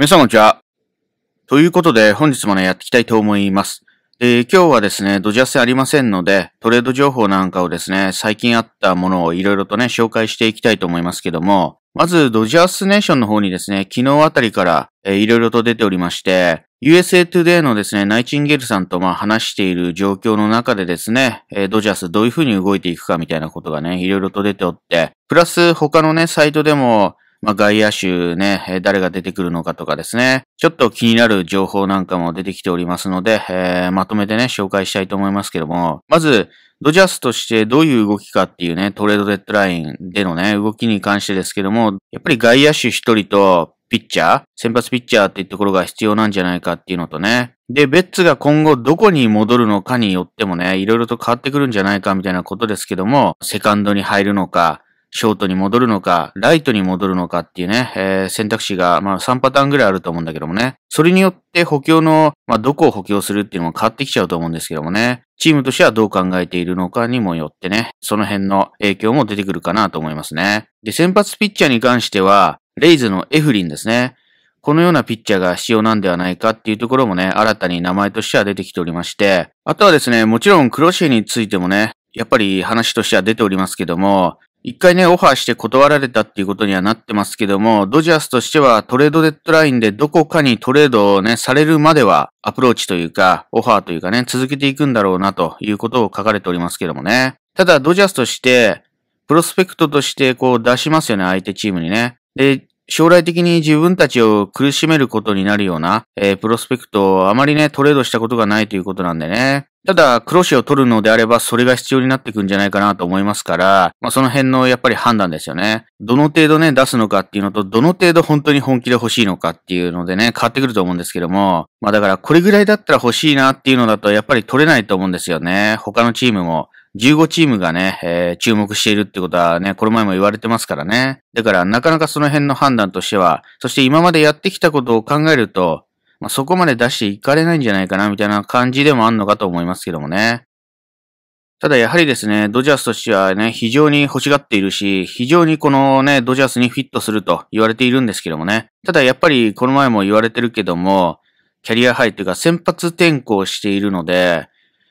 皆さんこんにちは。ということで、本日もね、やっていきたいと思います。えー、今日はですね、ドジャスありませんので、トレード情報なんかをですね、最近あったものをいろいろとね、紹介していきたいと思いますけども、まず、ドジャースネーションの方にですね、昨日あたりから、えー、いろいろと出ておりまして、USA Today のですね、ナイチンゲルさんとまあ話している状況の中でですね、えー、ドジャースどういうふうに動いていくかみたいなことがね、いろいろと出ておって、プラス他のね、サイトでも、まあ、外野手ね、誰が出てくるのかとかですね、ちょっと気になる情報なんかも出てきておりますので、えー、まとめてね、紹介したいと思いますけども、まず、ドジャースとしてどういう動きかっていうね、トレードデッドラインでのね、動きに関してですけども、やっぱり外野手一人と、ピッチャー先発ピッチャーっていうところが必要なんじゃないかっていうのとね。で、ベッツが今後どこに戻るのかによってもね、いろいろと変わってくるんじゃないかみたいなことですけども、セカンドに入るのか、ショートに戻るのか、ライトに戻るのかっていうね、えー、選択肢が、まあ、3パターンぐらいあると思うんだけどもね。それによって補強の、まあ、どこを補強するっていうのも変わってきちゃうと思うんですけどもね。チームとしてはどう考えているのかにもよってね、その辺の影響も出てくるかなと思いますね。で、先発ピッチャーに関しては、レイズのエフリンですね。このようなピッチャーが必要なんではないかっていうところもね、新たに名前としては出てきておりまして、あとはですね、もちろんクロシェについてもね、やっぱり話としては出ておりますけども、一回ね、オファーして断られたっていうことにはなってますけども、ドジャースとしてはトレードデッドラインでどこかにトレードをね、されるまではアプローチというか、オファーというかね、続けていくんだろうなということを書かれておりますけどもね。ただ、ドジャースとして、プロスペクトとしてこう出しますよね、相手チームにね。で、将来的に自分たちを苦しめることになるような、えー、プロスペクトをあまりね、トレードしたことがないということなんでね。ただ、黒子を取るのであれば、それが必要になってくんじゃないかなと思いますから、まあ、その辺のやっぱり判断ですよね。どの程度ね、出すのかっていうのと、どの程度本当に本気で欲しいのかっていうのでね、変わってくると思うんですけども、まあだから、これぐらいだったら欲しいなっていうのだと、やっぱり取れないと思うんですよね。他のチームも。15チームがね、えー、注目しているってことはね、この前も言われてますからね。だから、なかなかその辺の判断としては、そして今までやってきたことを考えると、まあ、そこまで出していかれないんじゃないかな、みたいな感じでもあんのかと思いますけどもね。ただやはりですね、ドジャースとしてはね、非常に欲しがっているし、非常にこのね、ドジャースにフィットすると言われているんですけどもね。ただやっぱりこの前も言われてるけども、キャリアハイというか先発転向しているので、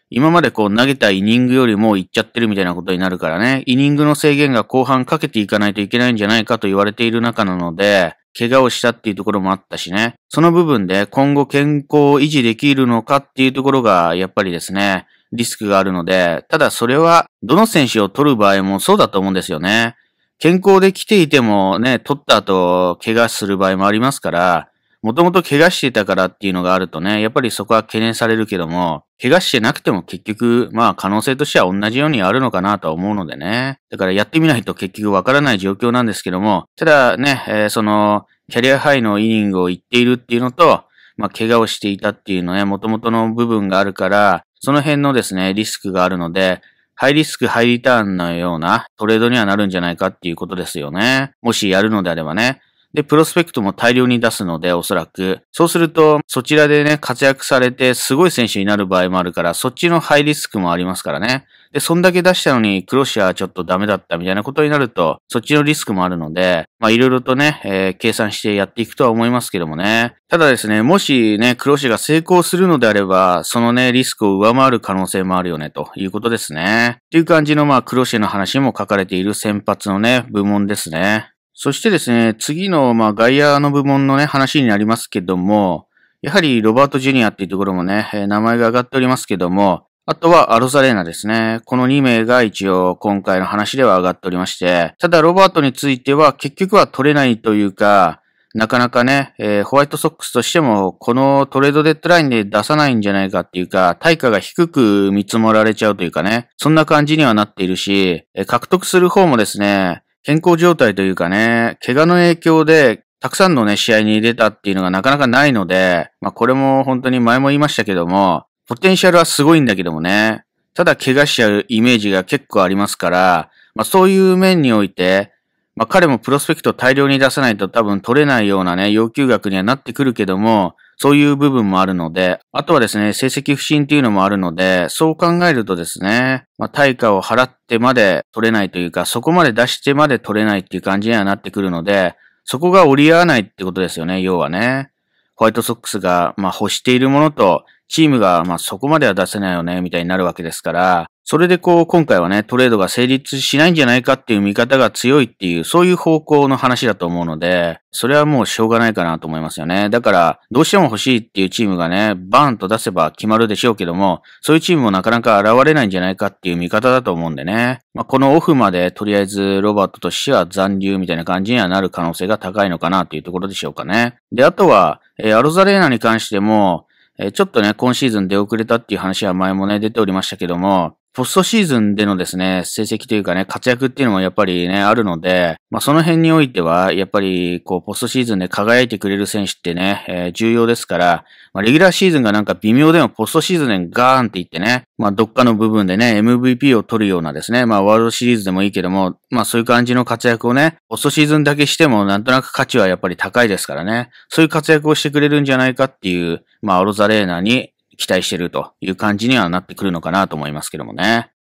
今までこう投げたイニングよりもいっちゃってるみたいなことになるからね、イニングの制限が後半かけていかないといけないんじゃないかと言われている中なので、怪我をしたっていうところもあったしね、その部分で今後健康を維持できるのかっていうところが、やっぱりですね、リスクがあるので、ただそれは、どの選手を取る場合もそうだと思うんですよね。健康で来ていてもね、取った後、怪我する場合もありますから、もともと怪我していたからっていうのがあるとね、やっぱりそこは懸念されるけども、怪我してなくても結局、まあ可能性としては同じようにあるのかなとは思うのでね。だからやってみないと結局わからない状況なんですけども、ただね、えー、その、キャリアハイのイニングを言っているっていうのと、まあ怪我をしていたっていうのね、元々の部分があるから、その辺のですね、リスクがあるので、ハイリスク、ハイリターンのようなトレードにはなるんじゃないかっていうことですよね。もしやるのであればね。で、プロスペクトも大量に出すので、おそらく。そうすると、そちらでね、活躍されて、すごい選手になる場合もあるから、そっちのハイリスクもありますからね。で、そんだけ出したのに、クロシアはちょっとダメだったみたいなことになると、そっちのリスクもあるので、まあ、いろいろとね、えー、計算してやっていくとは思いますけどもね。ただですね、もしね、クロシアが成功するのであれば、そのね、リスクを上回る可能性もあるよね、ということですね。っていう感じの、まあ、クロシアの話も書かれている先発のね、部門ですね。そしてですね、次の、まあ、外野の部門のね、話になりますけども、やはりロバート・ジュニアっていうところもね、名前が上がっておりますけども、あとはアロザレーナですね。この2名が一応今回の話では上がっておりまして、ただロバートについては結局は取れないというか、なかなかね、えー、ホワイトソックスとしてもこのトレードデッドラインで出さないんじゃないかっていうか、対価が低く見積もられちゃうというかね、そんな感じにはなっているし、獲得する方もですね、健康状態というかね、怪我の影響でたくさんのね、試合に出たっていうのがなかなかないので、まあこれも本当に前も言いましたけども、ポテンシャルはすごいんだけどもね、ただ怪我しちゃうイメージが結構ありますから、まあそういう面において、まあ彼もプロスペクト大量に出さないと多分取れないようなね、要求額にはなってくるけども、そういう部分もあるので、あとはですね、成績不振っていうのもあるので、そう考えるとですね、まあ、対価を払ってまで取れないというか、そこまで出してまで取れないっていう感じにはなってくるので、そこが折り合わないってことですよね、要はね。ホワイトソックスが、まあ、欲しているものと、チームが、まあ、そこまでは出せないよね、みたいになるわけですから、それでこう、今回はね、トレードが成立しないんじゃないかっていう見方が強いっていう、そういう方向の話だと思うので、それはもうしょうがないかなと思いますよね。だから、どうしても欲しいっていうチームがね、バーンと出せば決まるでしょうけども、そういうチームもなかなか現れないんじゃないかっていう見方だと思うんでね。まあ、このオフまでとりあえずロバートとしては残留みたいな感じにはなる可能性が高いのかなというところでしょうかね。で、あとは、えー、アロザレーナに関しても、えちょっとね、今シーズン出遅れたっていう話は前もね、出ておりましたけども、ポストシーズンでのですね、成績というかね、活躍っていうのもやっぱりね、あるので、まあその辺においては、やっぱり、こう、ポストシーズンで輝いてくれる選手ってね、えー、重要ですから、まあレギュラーシーズンがなんか微妙でもポストシーズンでガーンっていってね、まあどっかの部分でね、MVP を取るようなですね、まあワールドシリーズでもいいけども、まあそういう感じの活躍をね、ポストシーズンだけしてもなんとなく価値はやっぱり高いですからね、そういう活躍をしてくれるんじゃないかっていう、まあアロザレーナに、期待してるという感じにはなってくるのかなと思いますけどもね。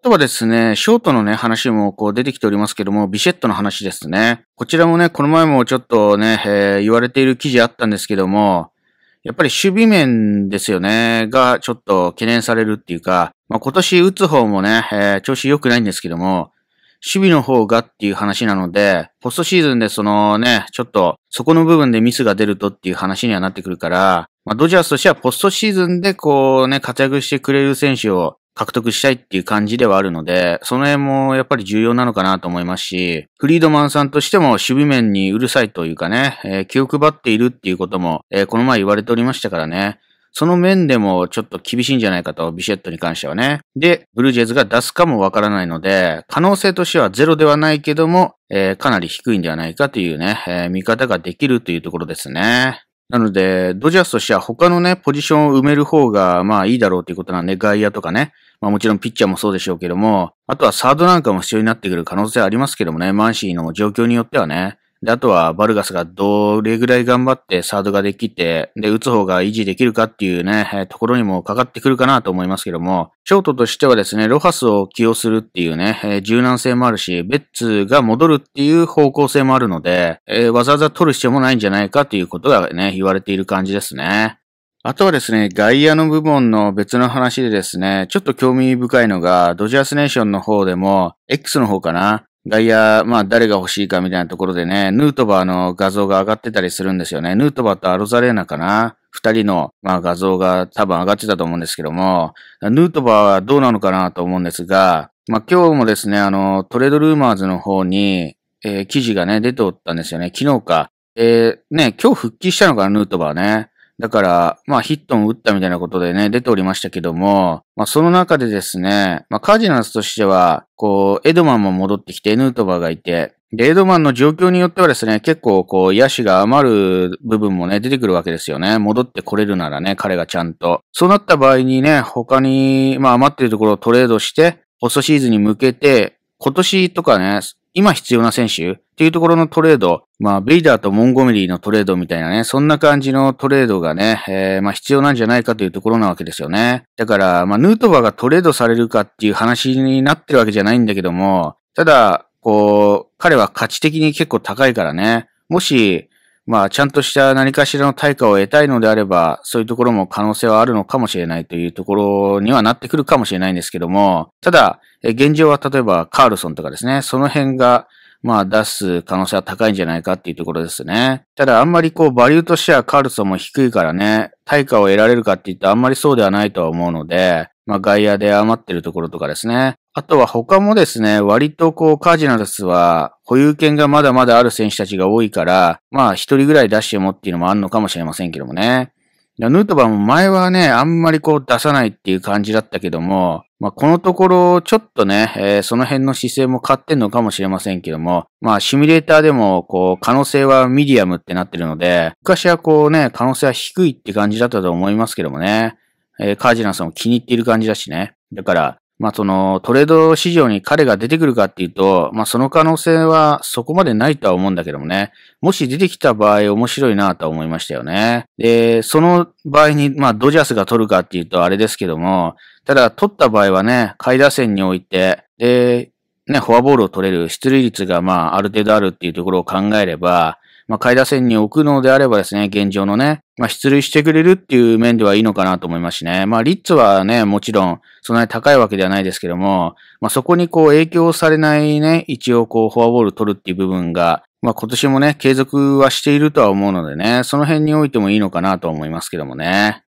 あとはですね、ショートのね、話もこう出てきておりますけども、ビシェットの話ですね。こちらもね、この前もちょっとね、えー、言われている記事あったんですけども、やっぱり守備面ですよね、がちょっと懸念されるっていうか、まあ、今年打つ方もね、えー、調子良くないんですけども、守備の方がっていう話なので、ポストシーズンでそのね、ちょっとそこの部分でミスが出るとっていう話にはなってくるから、まあ、ドジャースとしてはポストシーズンでこうね、活躍してくれる選手を獲得したいっていう感じではあるので、その辺もやっぱり重要なのかなと思いますし、フリードマンさんとしても守備面にうるさいというかね、えー、気を配っているっていうことも、えー、この前言われておりましたからね、その面でもちょっと厳しいんじゃないかと、ビシェットに関してはね。で、ブルージェイズが出すかもわからないので、可能性としてはゼロではないけども、えー、かなり低いんではないかというね、え見方ができるというところですね。なので、ドジャースとしては他のね、ポジションを埋める方が、まあいいだろうということなんで、外野とかね、まあもちろんピッチャーもそうでしょうけども、あとはサードなんかも必要になってくる可能性ありますけどもね、マンシーの状況によってはね。で、あとはバルガスがどれぐらい頑張ってサードができて、で、打つ方が維持できるかっていうね、ところにもかかってくるかなと思いますけども、ショートとしてはですね、ロハスを起用するっていうね、柔軟性もあるし、ベッツが戻るっていう方向性もあるので、えー、わざわざ取る必要もないんじゃないかということがね、言われている感じですね。あとはですね、外野の部門の別の話でですね、ちょっと興味深いのが、ドジャースネーションの方でも、X の方かな、外野、まあ誰が欲しいかみたいなところでね、ヌートバーの画像が上がってたりするんですよね。ヌートバーとアロザレーナかな二人の、まあ、画像が多分上がってたと思うんですけども、ヌートバーはどうなのかなと思うんですが、まあ、今日もですね、あの、トレードルーマーズの方に、えー、記事がね、出ておったんですよね。昨日か。えー、ね、今日復帰したのかな、ヌートバーね。だから、まあヒットも打ったみたいなことでね、出ておりましたけども、まあその中でですね、まあカージナルスとしては、こう、エドマンも戻ってきて、ヌートバーがいて、で、エドマンの状況によってはですね、結構こう、野手が余る部分もね、出てくるわけですよね。戻ってこれるならね、彼がちゃんと。そうなった場合にね、他に、まあ余ってるところをトレードして、ポストシーズンに向けて、今年とかね、今必要な選手、っていうところのトレード、まあ、ベイダーとモンゴメリーのトレードみたいなね、そんな感じのトレードがね、えー、まあ必要なんじゃないかというところなわけですよね。だから、まあ、ヌートバーがトレードされるかっていう話になってるわけじゃないんだけども、ただ、こう、彼は価値的に結構高いからね、もし、まあ、ちゃんとした何かしらの対価を得たいのであれば、そういうところも可能性はあるのかもしれないというところにはなってくるかもしれないんですけども、ただ、現状は例えばカールソンとかですね、その辺が、まあ出す可能性は高いんじゃないかっていうところですね。ただあんまりこうバリューとシェアカルソンも低いからね、対価を得られるかって言ったらあんまりそうではないとは思うので、まあ外野で余ってるところとかですね。あとは他もですね、割とこうカージナルスは保有権がまだまだある選手たちが多いから、まあ一人ぐらい出してもっていうのもあるのかもしれませんけどもね。ヌートバーも前はね、あんまりこう出さないっていう感じだったけども、まあ、このところ、ちょっとね、えー、その辺の姿勢も変わってんのかもしれませんけども、まあ、シミュレーターでも、こう、可能性はミディアムってなってるので、昔はこうね、可能性は低いって感じだったと思いますけどもね、えー、カージナルスも気に入っている感じだしね。だから、まあそのトレード市場に彼が出てくるかっていうと、まあその可能性はそこまでないとは思うんだけどもね、もし出てきた場合面白いなと思いましたよね。で、その場合に、まあドジャースが取るかっていうとあれですけども、ただ取った場合はね、下位打線において、で、ね、フォアボールを取れる出塁率がまあある程度あるっていうところを考えれば、まあ、下位打線に置くのであればですね、現状のね、まあ、出塁してくれるっていう面ではいいのかなと思いますしね。まあ、リッツはね、もちろん、そんなに高いわけではないですけども、まあ、そこにこう影響されないね、一応こう、フォアボール取るっていう部分が、まあ、今年もね、継続はしているとは思うのでね、その辺においてもいいのかなと思いますけどもね。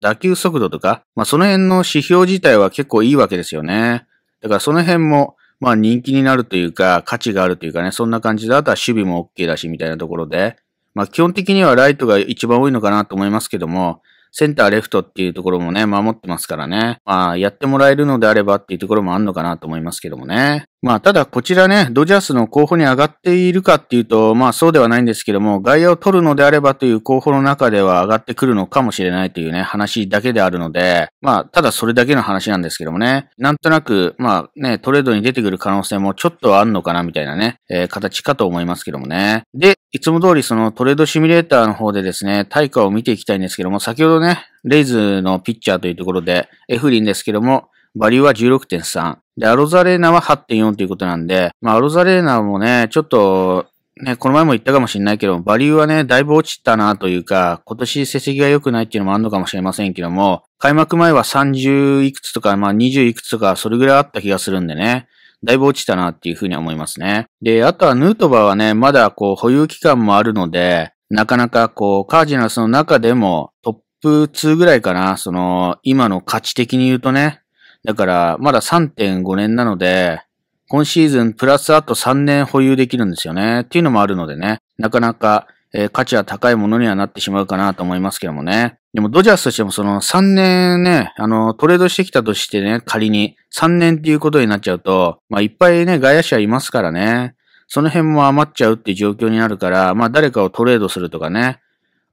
打球速度とか、まあ、その辺の指標自体は結構いいわけですよね。だからその辺も、まあ人気になるというか、価値があるというかね、そんな感じで、あとは守備も OK だし、みたいなところで、まあ基本的にはライトが一番多いのかなと思いますけども、センター、レフトっていうところもね、守ってますからね。まあ、やってもらえるのであればっていうところもあんのかなと思いますけどもね。まあ、ただこちらね、ドジャースの候補に上がっているかっていうと、まあそうではないんですけども、外野を取るのであればという候補の中では上がってくるのかもしれないというね、話だけであるので、まあ、ただそれだけの話なんですけどもね、なんとなく、まあね、トレードに出てくる可能性もちょっとあるのかなみたいなね、えー、形かと思いますけどもね。で、いつも通りそのトレードシミュレーターの方でですね、対価を見ていきたいんですけども、先ほどね、レイズのピッチャーというところで、エフリンですけども、バリューは16.3。で、アロザレーナは8.4ということなんで、まあ、アロザレーナもね、ちょっと、ね、この前も言ったかもしれないけど、バリューはね、だいぶ落ちたなというか、今年成績が良くないっていうのもあるのかもしれませんけども、開幕前は30いくつとか、まあ20いくつとか、それぐらいあった気がするんでね、だいぶ落ちたなっていうふうに思いますね。で、あとはヌートバーはね、まだこう保有期間もあるので、なかなかこう、カージナルスの中でもトップ2ぐらいかな、その、今の価値的に言うとね、だから、まだ3.5年なので、今シーズンプラスあと3年保有できるんですよね。っていうのもあるのでね、なかなか、えー、価値は高いものにはなってしまうかなと思いますけどもね。でもドジャースとしてもその3年ね、あの、トレードしてきたとしてね、仮に3年っていうことになっちゃうと、まあいっぱいね、外野者いますからね。その辺も余っちゃうっていう状況になるから、まあ誰かをトレードするとかね、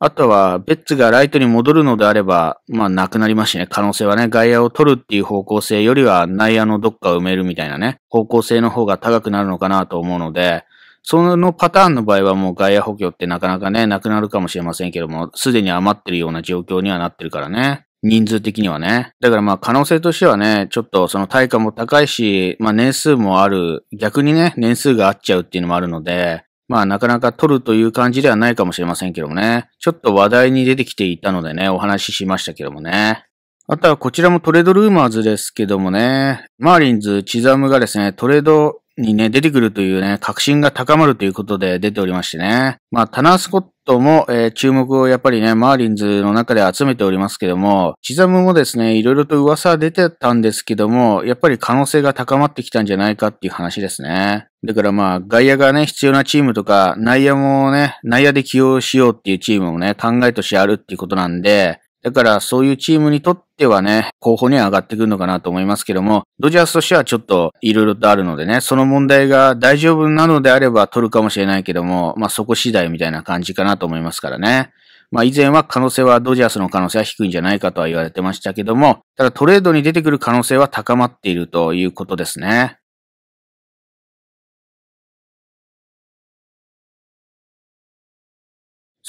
あとは、ベッツがライトに戻るのであれば、まあ、なくなりますしね、可能性はね、外野を取るっていう方向性よりは、内野のどっかを埋めるみたいなね、方向性の方が高くなるのかなと思うので、そのパターンの場合はもう外野補強ってなかなかね、なくなるかもしれませんけども、すでに余ってるような状況にはなってるからね。人数的にはね。だからまあ可能性としてはね、ちょっとその対価も高いし、まあ年数もある、逆にね、年数が合っちゃうっていうのもあるので、まあなかなか取るという感じではないかもしれませんけどもね。ちょっと話題に出てきていたのでね、お話ししましたけどもね。あとはこちらもトレードルーマーズですけどもね、マーリンズ、チザムがですね、トレードにね、出てくるというね、確信が高まるということで出ておりましてね。まあ、タナー・スコットも、えー、注目をやっぱりね、マーリンズの中で集めておりますけども、チザムもですね、いろいろと噂は出てたんですけども、やっぱり可能性が高まってきたんじゃないかっていう話ですね。だからまあ、外野がね、必要なチームとか、内野もね、内野で起用しようっていうチームもね、考えとしてあるっていうことなんで、だからそういうチームにとってはね、候補には上がってくるのかなと思いますけども、ドジャースとしてはちょっといろいろとあるのでね、その問題が大丈夫なのであれば取るかもしれないけども、まあそこ次第みたいな感じかなと思いますからね。まあ以前は可能性はドジャースの可能性は低いんじゃないかとは言われてましたけども、ただトレードに出てくる可能性は高まっているということですね。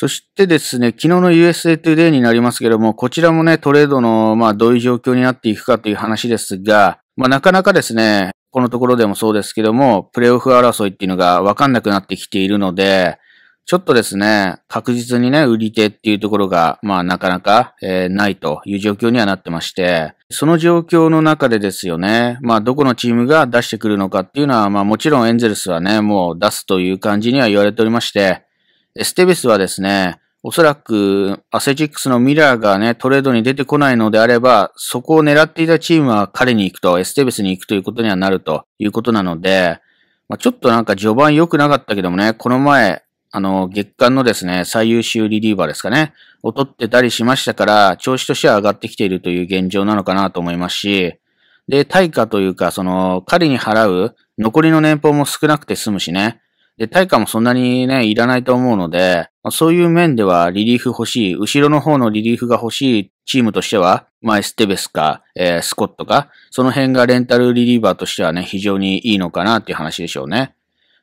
そしてですね、昨日の USA Today になりますけども、こちらもね、トレードの、まあ、どういう状況になっていくかという話ですが、まあ、なかなかですね、このところでもそうですけども、プレイオフ争いっていうのがわかんなくなってきているので、ちょっとですね、確実にね、売り手っていうところが、まあなかなか、えー、ないという状況にはなってまして、その状況の中でですよね、まあどこのチームが出してくるのかっていうのは、まあもちろんエンゼルスはね、もう出すという感じには言われておりまして、エステベスはですね、おそらくアセチックスのミラーがね、トレードに出てこないのであれば、そこを狙っていたチームは彼に行くと、エステベスに行くということにはなるということなので、まあ、ちょっとなんか序盤良くなかったけどもね、この前、あの、月間のですね、最優秀リリーバーですかね、を取ってたりしましたから、調子としては上がってきているという現状なのかなと思いますし、で、対価というか、その、彼に払う残りの年俸も少なくて済むしね、で、対価もそんなにね、いらないと思うので、まあ、そういう面ではリリーフ欲しい、後ろの方のリリーフが欲しいチームとしては、まあ、エステベスか、えー、スコットか、その辺がレンタルリリーバーとしてはね、非常にいいのかなっていう話でしょうね。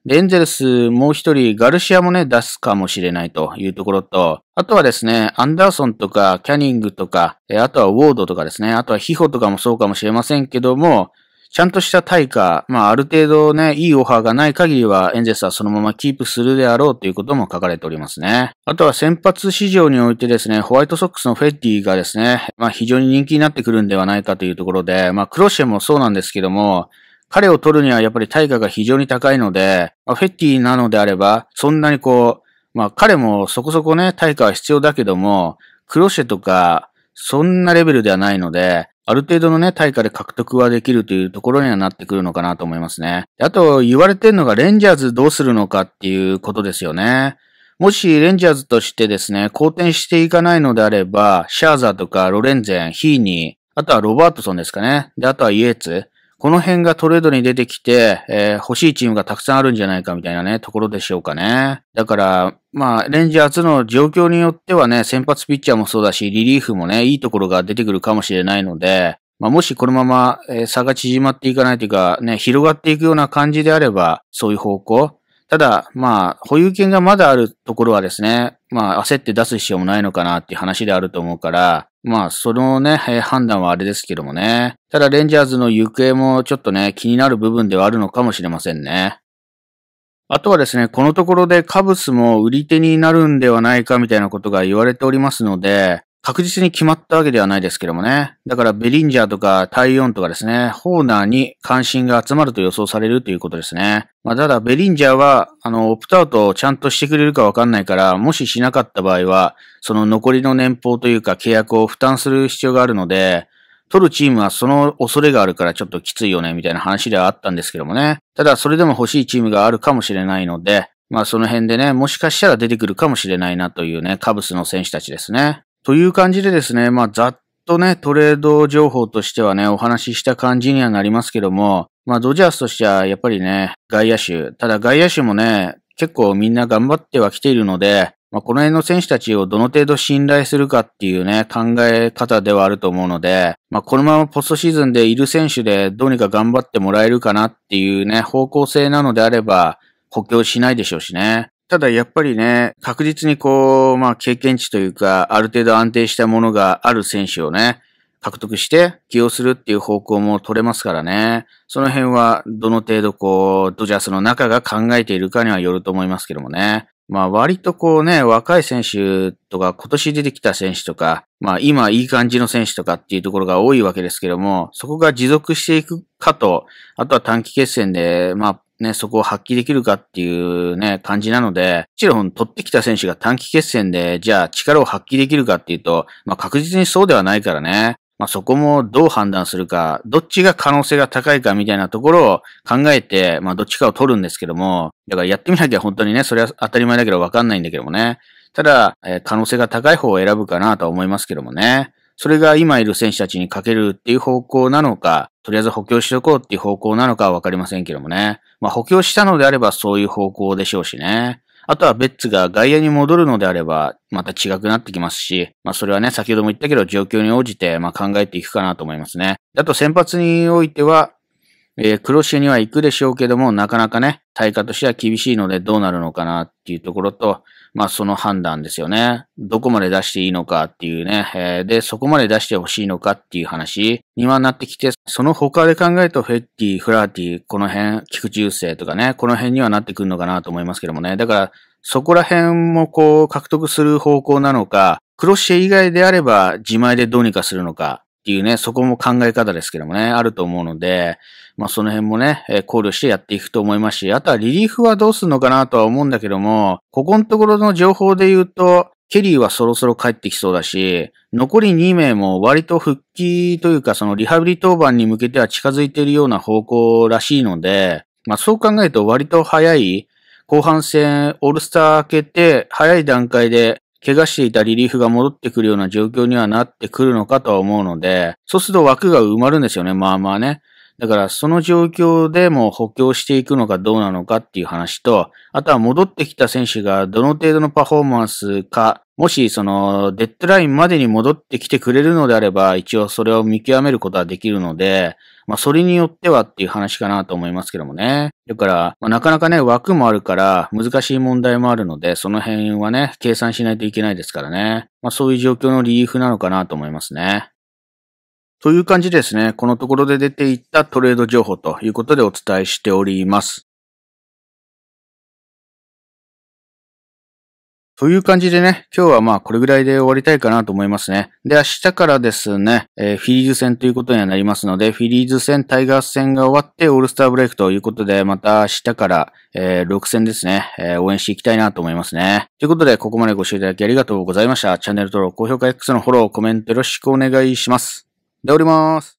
で、エンゼルスもう一人、ガルシアもね、出すかもしれないというところと、あとはですね、アンダーソンとか、キャニングとか、えあとはウォードとかですね、あとはヒホとかもそうかもしれませんけども、ちゃんとした対価、まあある程度ね、いいオファーがない限りはエンゼスはそのままキープするであろうということも書かれておりますね。あとは先発市場においてですね、ホワイトソックスのフェッティがですね、まあ非常に人気になってくるんではないかというところで、まあクロシェもそうなんですけども、彼を取るにはやっぱり対価が非常に高いので、まあ、フェッティなのであれば、そんなにこう、まあ彼もそこそこね、対価は必要だけども、クロシェとか、そんなレベルではないので、ある程度のね、対価で獲得はできるというところにはなってくるのかなと思いますね。あと、言われてるのがレンジャーズどうするのかっていうことですよね。もしレンジャーズとしてですね、好転していかないのであれば、シャーザーとかロレンゼン、ヒーニー、あとはロバートソンですかね。で、あとはイエーツ。この辺がトレードに出てきて、えー、欲しいチームがたくさんあるんじゃないかみたいなね、ところでしょうかね。だから、まあ、レンジャーズの状況によってはね、先発ピッチャーもそうだし、リリーフもね、いいところが出てくるかもしれないので、まあ、もしこのまま、えー、差が縮まっていかないというか、ね、広がっていくような感じであれば、そういう方向、ただ、まあ、保有権がまだあるところはですね、まあ、焦って出す必要もないのかなっていう話であると思うから、まあ、そのね、判断はあれですけどもね。ただ、レンジャーズの行方もちょっとね、気になる部分ではあるのかもしれませんね。あとはですね、このところでカブスも売り手になるんではないかみたいなことが言われておりますので、確実に決まったわけではないですけどもね。だからベリンジャーとかタイオンとかですね、ホーナーに関心が集まると予想されるということですね。まあ、ただベリンジャーは、あの、オプトアウトをちゃんとしてくれるかわかんないから、もししなかった場合は、その残りの年俸というか契約を負担する必要があるので、取るチームはその恐れがあるからちょっときついよね、みたいな話ではあったんですけどもね。ただ、それでも欲しいチームがあるかもしれないので、まあその辺でね、もしかしたら出てくるかもしれないなというね、カブスの選手たちですね。という感じでですね、まあ、ざっとね、トレード情報としてはね、お話しした感じにはなりますけども、まあ、ドジャースとしては、やっぱりね、外野手。ただ外野手もね、結構みんな頑張っては来ているので、まあ、この辺の選手たちをどの程度信頼するかっていうね、考え方ではあると思うので、まあ、このままポストシーズンでいる選手でどうにか頑張ってもらえるかなっていうね、方向性なのであれば、補強しないでしょうしね。ただやっぱりね、確実にこう、まあ経験値というか、ある程度安定したものがある選手をね、獲得して起用するっていう方向も取れますからね。その辺はどの程度こう、ドジャースの中が考えているかにはよると思いますけどもね。まあ割とこうね、若い選手とか今年出てきた選手とか、まあ今いい感じの選手とかっていうところが多いわけですけども、そこが持続していくかと、あとは短期決戦で、まあね、そこを発揮できるかっていうね、感じなので、もちろん取ってきた選手が短期決戦で、じゃあ力を発揮できるかっていうと、まあ確実にそうではないからね。まあそこもどう判断するか、どっちが可能性が高いかみたいなところを考えて、まあどっちかを取るんですけども、だからやってみなきゃ本当にね、それは当たり前だけどわかんないんだけどもね。ただ、えー、可能性が高い方を選ぶかなとは思いますけどもね。それが今いる選手たちにかけるっていう方向なのか、とりあえず補強しとこうっていう方向なのかはわかりませんけどもね。まあ補強したのであればそういう方向でしょうしね。あとはベッツが外野に戻るのであれば、また違くなってきますし、まあそれはね、先ほども言ったけど状況に応じて、まあ考えていくかなと思いますね。あと先発においては、えー、クロシには行くでしょうけども、なかなかね、対価としては厳しいのでどうなるのかなっていうところと、まあその判断ですよね。どこまで出していいのかっていうね。えー、で、そこまで出してほしいのかっていう話にはなってきて、その他で考えるとフェッティ、フラーティ、この辺、菊池雄星とかね、この辺にはなってくるのかなと思いますけどもね。だから、そこら辺もこう獲得する方向なのか、クロッシェ以外であれば自前でどうにかするのか、っていうね、そこも考え方ですけどもね、あると思うので、まあその辺もね、えー、考慮してやっていくと思いますし、あとはリリーフはどうするのかなとは思うんだけども、ここのところの情報で言うと、ケリーはそろそろ帰ってきそうだし、残り2名も割と復帰というかそのリハビリ当番に向けては近づいているような方向らしいので、まあそう考えると割と早い後半戦、オールスター開けて、早い段階で怪我していたリリーフが戻ってくるような状況にはなってくるのかとは思うので、そうすると枠が埋まるんですよね、まあまあね。だからその状況でも補強していくのかどうなのかっていう話と、あとは戻ってきた選手がどの程度のパフォーマンスか、もしそのデッドラインまでに戻ってきてくれるのであれば、一応それを見極めることはできるので、まあそれによってはっていう話かなと思いますけどもね。だから、まあ、なかなかね、枠もあるから難しい問題もあるので、その辺はね、計算しないといけないですからね。まあそういう状況のリリーフなのかなと思いますね。という感じですね。このところで出ていったトレード情報ということでお伝えしております。という感じでね、今日はまあこれぐらいで終わりたいかなと思いますね。で、明日からですね、えー、フィリーズ戦ということにはなりますので、フィリーズ戦、タイガース戦が終わってオールスターブレイクということで、また明日から、えー、6戦ですね、えー、応援していきたいなと思いますね。ということで、ここまでご視聴いただきありがとうございました。チャンネル登録、高評価 X のフォロー、コメントよろしくお願いします。でおります。